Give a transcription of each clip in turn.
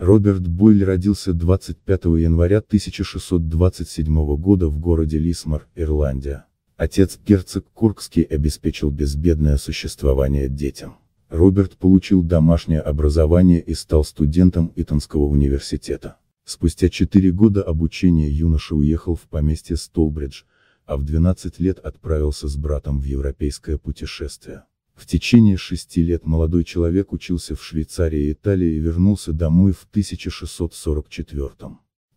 Роберт Бойль родился 25 января 1627 года в городе Лисмар, Ирландия. Отец герцог Куркский обеспечил безбедное существование детям. Роберт получил домашнее образование и стал студентом Итонского университета. Спустя 4 года обучения юноша уехал в поместье Столбридж, а в 12 лет отправился с братом в европейское путешествие. В течение шести лет молодой человек учился в Швейцарии и Италии и вернулся домой в 1644.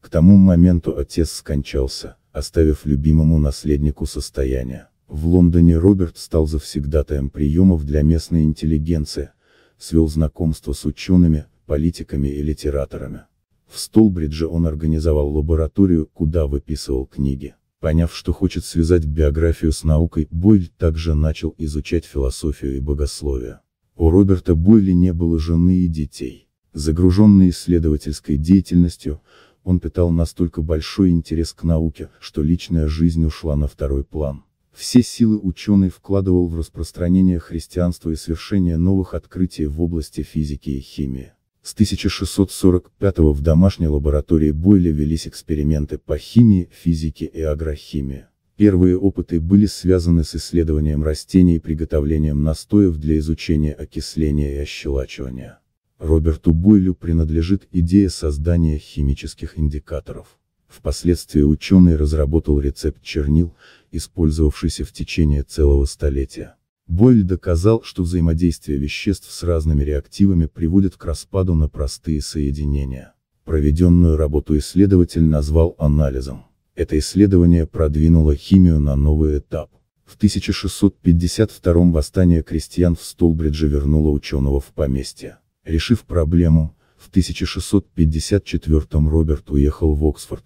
К тому моменту отец скончался, оставив любимому наследнику состояние. В Лондоне Роберт стал завсегдатаем приемов для местной интеллигенции, свел знакомство с учеными, политиками и литераторами. В Столбридже он организовал лабораторию, куда выписывал книги. Поняв, что хочет связать биографию с наукой, Бойль также начал изучать философию и богословие. У Роберта Бойли не было жены и детей. Загруженный исследовательской деятельностью, он питал настолько большой интерес к науке, что личная жизнь ушла на второй план. Все силы ученый вкладывал в распространение христианства и совершение новых открытий в области физики и химии. С 1645 в домашней лаборатории Бойля велись эксперименты по химии, физике и агрохимии. Первые опыты были связаны с исследованием растений и приготовлением настоев для изучения окисления и ощелачивания. Роберту Бойлю принадлежит идея создания химических индикаторов. Впоследствии ученый разработал рецепт чернил, использовавшийся в течение целого столетия. Бойль доказал, что взаимодействие веществ с разными реактивами приводит к распаду на простые соединения. Проведенную работу исследователь назвал анализом. Это исследование продвинуло химию на новый этап. В 1652 восстание крестьян в Столбридже вернуло ученого в поместье. Решив проблему, в 1654 Роберт уехал в Оксфорд,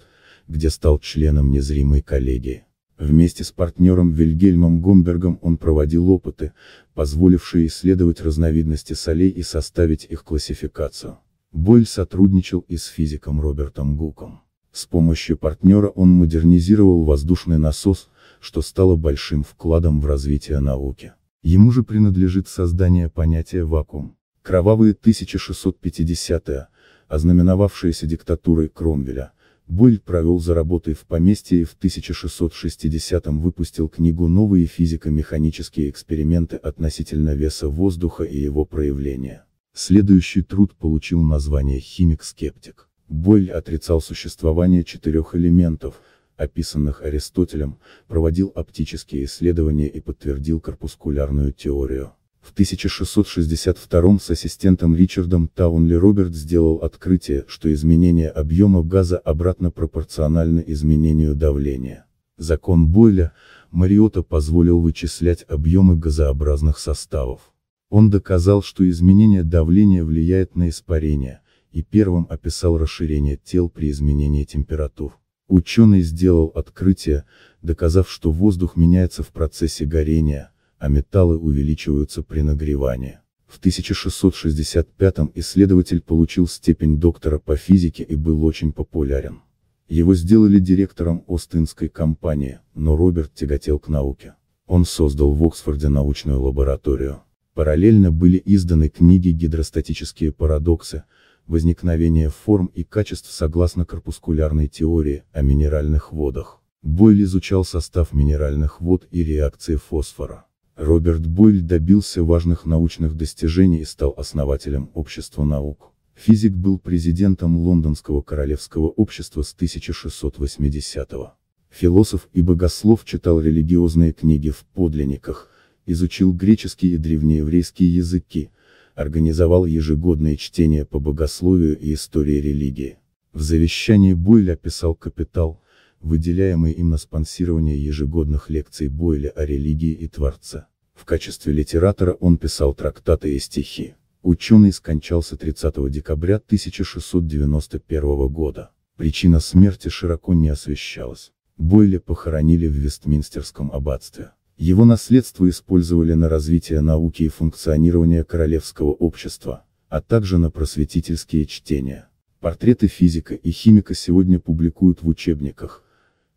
где стал членом незримой коллегии. Вместе с партнером Вильгельмом Гомбергом он проводил опыты, позволившие исследовать разновидности солей и составить их классификацию. Бойль сотрудничал и с физиком Робертом Гуком. С помощью партнера он модернизировал воздушный насос, что стало большим вкладом в развитие науки. Ему же принадлежит создание понятия «вакуум». Кровавые 1650-е, ознаменовавшиеся диктатурой Кромвеля, Бойль провел за работой в поместье и в 1660-м выпустил книгу «Новые физико-механические эксперименты относительно веса воздуха и его проявления». Следующий труд получил название «Химик-скептик». Бойль отрицал существование четырех элементов, описанных Аристотелем, проводил оптические исследования и подтвердил корпускулярную теорию. В 1662 с ассистентом Ричардом Таунли Роберт сделал открытие, что изменение объема газа обратно пропорционально изменению давления. Закон Бойля, Мариота позволил вычислять объемы газообразных составов. Он доказал, что изменение давления влияет на испарение, и первым описал расширение тел при изменении температур. Ученый сделал открытие, доказав, что воздух меняется в процессе горения, а металлы увеличиваются при нагревании. В 1665 исследователь получил степень доктора по физике и был очень популярен. Его сделали директором Остинской компании, но Роберт тяготел к науке. Он создал в Оксфорде научную лабораторию. Параллельно были изданы книги «Гидростатические парадоксы», «Возникновение форм и качеств согласно корпускулярной теории о минеральных водах». Бойль изучал состав минеральных вод и реакции фосфора. Роберт Бойль добился важных научных достижений и стал основателем Общества наук. Физик был президентом Лондонского Королевского общества с 1680 -го. Философ и богослов читал религиозные книги в подлинниках, изучил греческие и древнееврейские языки, организовал ежегодные чтения по богословию и истории религии. В завещании Бойль описал капитал, выделяемый им на спонсирование ежегодных лекций Бойля о религии и Творце. В качестве литератора он писал трактаты и стихи. Ученый скончался 30 декабря 1691 года. Причина смерти широко не освещалась. Бойля похоронили в Вестминстерском аббатстве. Его наследство использовали на развитие науки и функционирование королевского общества, а также на просветительские чтения. Портреты физика и химика сегодня публикуют в учебниках,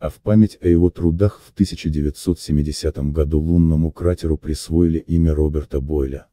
а в память о его трудах в 1970 году лунному кратеру присвоили имя Роберта Бойля.